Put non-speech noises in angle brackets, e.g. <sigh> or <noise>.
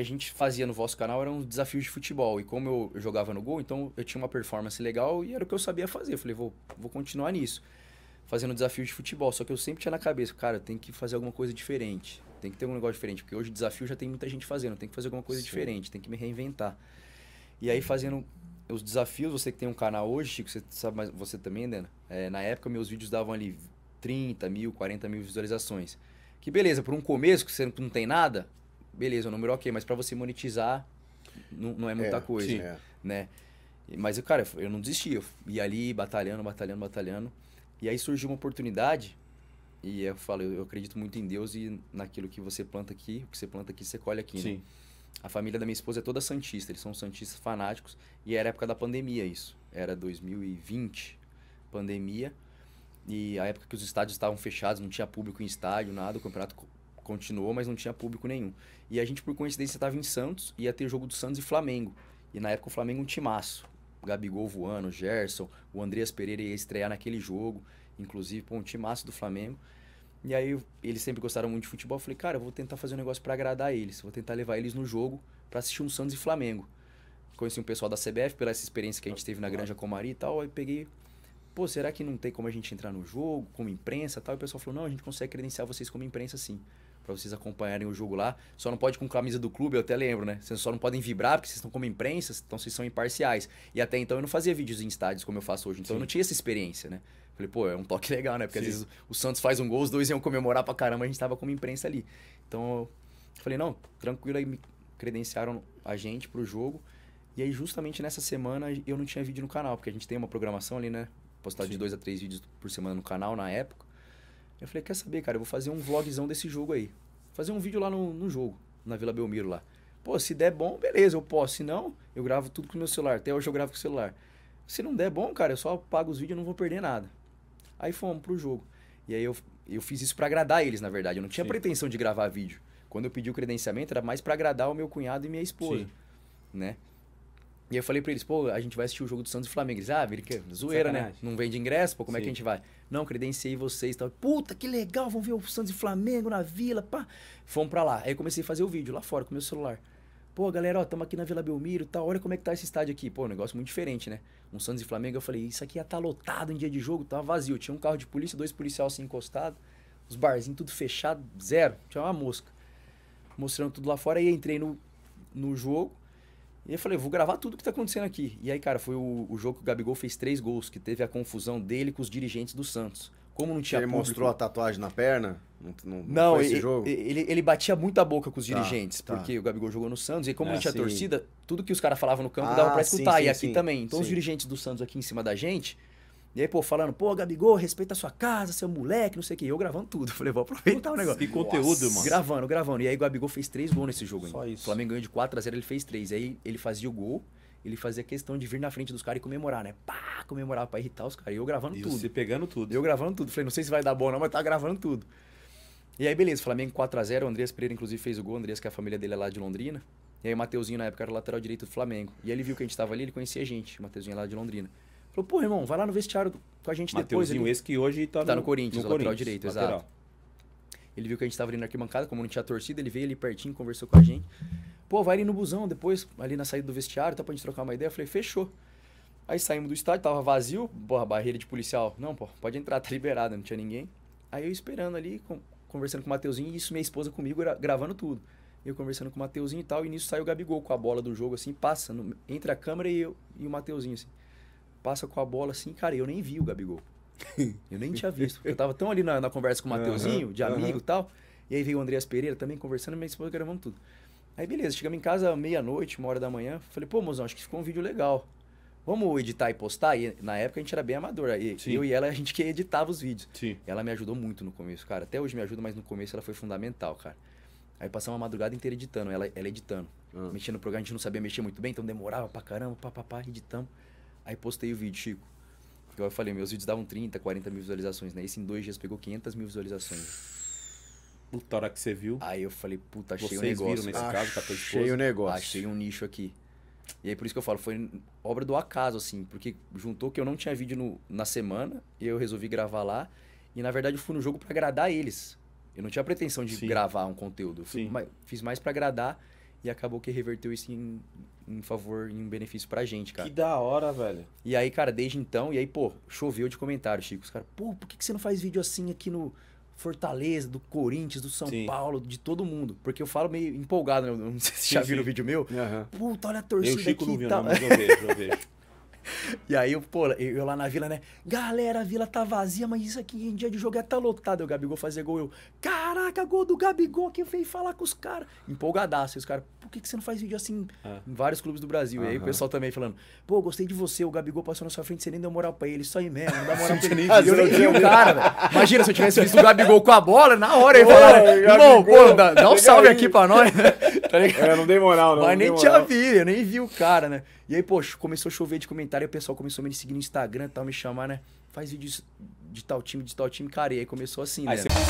que a gente fazia no vosso canal era um desafio de futebol. E como eu, jogava no gol, então eu tinha uma performance legal e era o que eu sabia fazer. Eu falei, vou, vou continuar nisso. Fazendo desafios de futebol. Só que eu sempre tinha na cabeça, cara, tem que fazer alguma coisa diferente. Tem que ter um negócio diferente. Porque hoje desafio já tem muita gente fazendo. Tem que fazer alguma coisa Sim. diferente. Tem que me reinventar. E aí fazendo os desafios, você que tem um canal hoje, Chico, você sabe, mas você também, né? É, na época meus vídeos davam ali 30 mil, 40 mil visualizações. Que beleza, por um começo que você não tem nada, beleza, o número ok, mas para você monetizar não, não é muita é, coisa, sim. É. né? Mas, cara, eu não desisti. Eu ia ali batalhando, batalhando, batalhando. E aí surgiu uma oportunidade. E eu falo, eu acredito muito em Deus e naquilo que você planta aqui, o que você planta aqui, você colhe aqui. Né? Sim. Né? A família da minha esposa é toda santista, eles são santistas fanáticos. E era época da pandemia isso. Era 2020, pandemia. E a época que os estádios estavam fechados, não tinha público em estádio, nada. O campeonato continuou, mas não tinha público nenhum. E a gente, por coincidência, estava em Santos, ia ter jogo do Santos e Flamengo. E na época o Flamengo é um timaço. O Gabigol voando, o Gerson, o Andreas Pereira ia estrear naquele jogo, inclusive, pô, um timaço do Flamengo. E aí eles sempre gostaram muito de futebol. Eu falei, cara, eu vou tentar fazer um negócio para agradar eles. Vou tentar levar eles no jogo para assistir um Santos e Flamengo. Conheci um pessoal da CBF pela essa experiência que a gente teve na Granja Comari e tal. Aí peguei, pô, será que não tem como a gente entrar no jogo, como imprensa e tal? E o pessoal falou, não, a gente consegue credenciar vocês como imprensa sim para vocês acompanharem o jogo lá. Só não pode com camisa do clube, eu até lembro, né? Vocês só não podem vibrar porque vocês estão como imprensa, então vocês são imparciais. E até então eu não fazia vídeos em estádios como eu faço hoje, então Sim. eu não tinha essa experiência, né? Falei, pô, é um toque <laughs> legal, né? Porque Sim. às vezes o Santos faz um gol, os dois iam comemorar pra caramba, a gente tava como imprensa ali. Então eu falei, não, tranquilo, aí me credenciaram a gente pro jogo. E aí justamente nessa semana eu não tinha vídeo no canal, porque a gente tem uma programação ali, né? Postar de dois a três vídeos por semana no canal na época. Eu falei, quer saber, cara, eu vou fazer um vlogzão desse jogo aí. Fazer um vídeo lá no, no jogo, na Vila Belmiro lá. Pô, se der bom, beleza, eu posso. Se não, eu gravo tudo com o meu celular. Até hoje eu gravo com o celular. Se não der bom, cara, eu só pago os vídeos e não vou perder nada. Aí fomos pro jogo. E aí eu, eu fiz isso para agradar eles, na verdade. Eu não tinha Sim. pretensão de gravar vídeo. Quando eu pedi o credenciamento, era mais para agradar o meu cunhado e minha esposa. Sim. Né? E eu falei para eles, pô, a gente vai assistir o jogo do Santos e Flamengo. Eles, ah, Virica, zoeira, né? Sacanagem. né? Não vende ingresso, pô, como Sim. é que a gente vai? Não, credenciei vocês e tal. Puta, que legal, vamos ver o Santos e Flamengo na vila, pá. Fomos pra lá. Aí eu comecei a fazer o vídeo lá fora com meu celular. Pô, galera, ó, tamo aqui na Vila Belmiro e tal, olha como é que tá esse estádio aqui. Pô, um negócio muito diferente, né? Um Santos e Flamengo, eu falei, isso aqui ia tá lotado em dia de jogo, tava vazio. Tinha um carro de polícia, dois policiais assim encostados, os barzinhos tudo fechado, zero, tinha uma mosca. Mostrando tudo lá fora, aí entrei no, no jogo, e eu falei, vou gravar tudo que tá acontecendo aqui. E aí, cara, foi o, o jogo que o Gabigol fez três gols, que teve a confusão dele com os dirigentes do Santos. Como não tinha Ele público, mostrou a tatuagem na perna? Não, não, não foi ele, jogo? Ele, ele batia muito a boca com os tá, dirigentes, tá, tá. porque o Gabigol jogou no Santos, e como é, não tinha sim. torcida, tudo que os caras falavam no campo ah, dava pra escutar, sim, sim, e aqui também. Então os dirigentes do Santos aqui em cima da gente e aí, pô, falando, pô, Gabigol, respeita a sua casa, seu moleque, não sei o quê. E eu gravando tudo. <laughs> Falei, vou aproveitar Nossa, o negócio. Que conteúdo, mano. Gravando, gravando. E aí o Gabigol fez três gols nesse jogo Só isso. O Flamengo ganhou de 4 a 0 ele fez três. Aí ele fazia o gol, ele fazia questão de vir na frente dos caras e comemorar, né? Pá, comemorar pra irritar os caras. E eu gravando e tudo. e pegando tudo. Eu gravando tudo. Falei, não sei se vai dar bom não, mas tá gravando tudo. E aí, beleza, Flamengo 4x0, o Andrés Pereira, inclusive, fez o gol, o Andrés, que é a família dele é lá de Londrina. E aí o Mateuzinho, na época, era lateral direito do Flamengo. E aí, ele viu que a gente tava ali, ele conhecia a gente, o Mateuzinho é lá de Londrina. Falou, pô, irmão, vai lá no vestiário com a gente Mateuzinho depois. Ele... esse que hoje tá, tá no, no, Corinthians, no lateral Corinthians, direito, lateral. exato. Ele viu que a gente tava ali na arquibancada, como não tinha torcida, ele veio ali pertinho, conversou com a gente. Pô, vai ali no busão depois, ali na saída do vestiário, tá pra gente trocar uma ideia. Eu falei, fechou. Aí saímos do estádio, tava vazio, porra, barreira de policial. Não, pô, pode entrar, tá liberado, não tinha ninguém. Aí eu esperando ali, conversando com o Mateuzinho, e isso minha esposa comigo gravando tudo. Eu conversando com o Mateuzinho e tal, e nisso saiu o Gabigol com a bola do jogo, assim, passa entre a câmera e, eu, e o Mateuzinho, assim passa com a bola assim, cara, eu nem vi o Gabigol. <laughs> Eu nem tinha visto. Eu tava tão ali na, na conversa com o Mateuzinho, uhum, de amigo e uhum. tal. E aí veio o Andreas Pereira também conversando, minha esposa gravando tudo. Aí beleza, chegamos em casa meia-noite, uma hora da manhã. Falei, pô, mozão, acho que ficou um vídeo legal. Vamos editar e postar? E na época a gente era bem amador. E eu e ela, a gente que editava os vídeos. Sim. Ela me ajudou muito no começo, cara. Até hoje me ajuda, mas no começo ela foi fundamental, cara. Aí passamos uma madrugada inteira editando, ela, ela editando. Uhum. Mexendo no programa, a gente não sabia mexer muito bem, então demorava pra caramba, papapá, editamos. Aí postei o vídeo, Chico. eu falei, meus vídeos davam 30, 40 mil visualizações, né? Esse em dois dias pegou 500 mil visualizações. Puta, hora que você viu. Aí eu falei, puta, achei Vocês um negócio. Viram nesse ah, caso, tá achei um negócio. Achei um nicho aqui. E aí por isso que eu falo, foi obra do acaso, assim, porque juntou que eu não tinha vídeo no, na semana, e eu resolvi gravar lá. E na verdade eu fui no jogo para agradar eles. Eu não tinha pretensão de Sim. gravar um conteúdo. Sim. Fui, fiz mais para agradar e acabou que reverteu isso em em favor, em um benefício pra gente, cara. Que da hora, velho. E aí, cara, desde então, e aí, pô, choveu de comentário, Chico. Os caras, pô, por que, que você não faz vídeo assim aqui no Fortaleza, do Corinthians, do São sim. Paulo, de todo mundo? Porque eu falo meio empolgado, né? Não sei se sim, já viram o vídeo meu. Uhum. Puta, olha a torcida eu, Chico, aqui. Não viu, tá... não, mas eu vejo, eu vejo. <laughs> E aí, eu, pô, eu lá na vila, né? Galera, a vila tá vazia, mas isso aqui em dia de jogar é tá lotado. O Gabigol fazer gol, eu. Caraca, gol do Gabigol que veio falar com os caras. Empolgadaço. E os caras, por que, que você não faz vídeo assim é. em vários clubes do Brasil? Uhum. E aí o pessoal também falando, pô, gostei de você, o Gabigol passou na sua frente, você nem deu moral pra ele, só aí mesmo, não dá moral pra ele. Ah, eu nem vi o cara, velho. Imagina se eu tivesse visto o Gabigol com a bola, na hora ele falar, irmão, pô, dá, dá um salve aí. aqui pra nós tá ligado? É, não dei moral, não. Mas não nem tinha te vi, eu nem vi o cara, né? E aí, poxa, começou a chover de comentário, e o pessoal começou a me seguir no Instagram e tal, me chamar, né? Faz vídeo de tal time, de tal time, cara. E aí começou assim, aí né? Você...